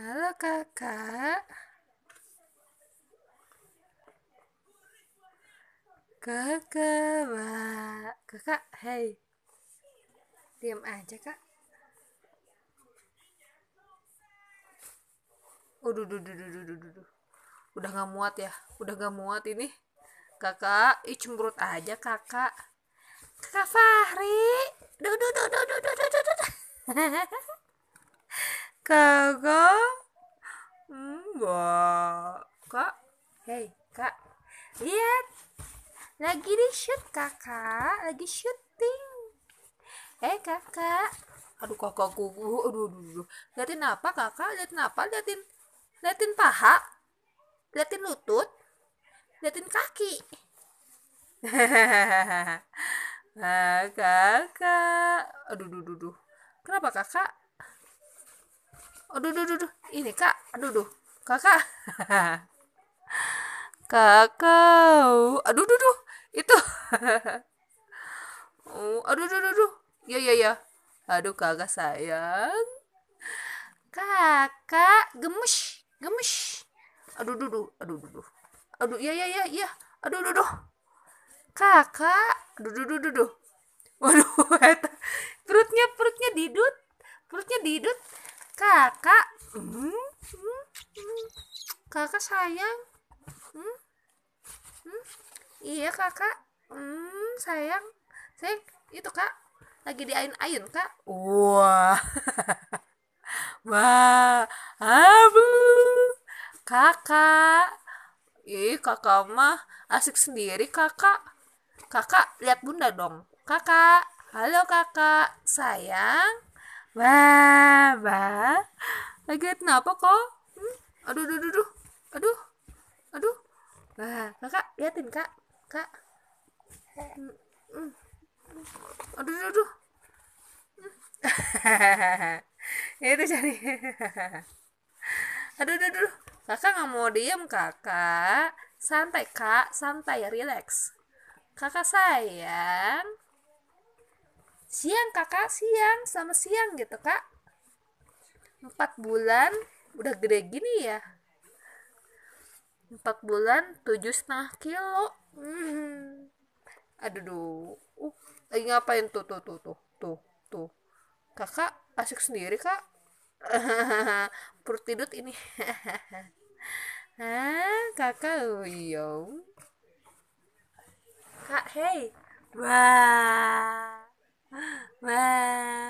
Halo kakak. Kakak, kakak, hei. Diam aja kak. Udah, udah, udah, udah, udah, udah gak muat ya, udah gak muat ini. Kakak, ih cemberut aja kakak. Kakak Fahri, duh, duh, duh, duh, duh, duh, duh, duh kakak mbak kak hei kak lihat lagi di shoot kakak lagi syuting hei kakak aduh kakak kakakku aduh, aduh, aduh. liatin apa kakak liatin apa liatin liatin paha liatin lutut liatin kaki nah, kakak aduh aduh aduh kenapa kakak aduh aduh aduh ini kak aduh duh kakak kakak aduh aduh duh itu oh, aduh aduh aduh, aduh. ya ya ya aduh kakak sayang kakak gemes gemes aduh aduh duh aduh aduh duh aduh ya ya ya ya aduh aduh duh kakak aduh aduh duh duh waduh perutnya perutnya didut perutnya didut kakak hmm, hmm, hmm. kakak sayang iya kakak sayang sayang itu kak lagi di diayun-ayun kak wah wah abu kakak ih kakak mah asik sendiri kakak kakak lihat bunda dong kakak halo kakak sayang Wah, wah. Lagi kenapa kok? Hmm? Aduh, aduh, aduh, aduh, aduh. Wah, kakak liatin kak, kak. Hmm, Aduh, Aduh, aduh, Hmm. itu cari. aduh, aduh, aduh. Kakak nggak mau diem kakak. Santai kak, santai, relax. Kakak sayang siang kakak siang sama siang gitu kak empat bulan udah gede gini ya empat bulan tujuh setengah kilo hmm. aduh duh uh, lagi ngapain tuh tuh tuh tuh tuh tuh kakak asik sendiri kak perut tidut ini ah kakak oh, yo iya. kak hey wah 喂。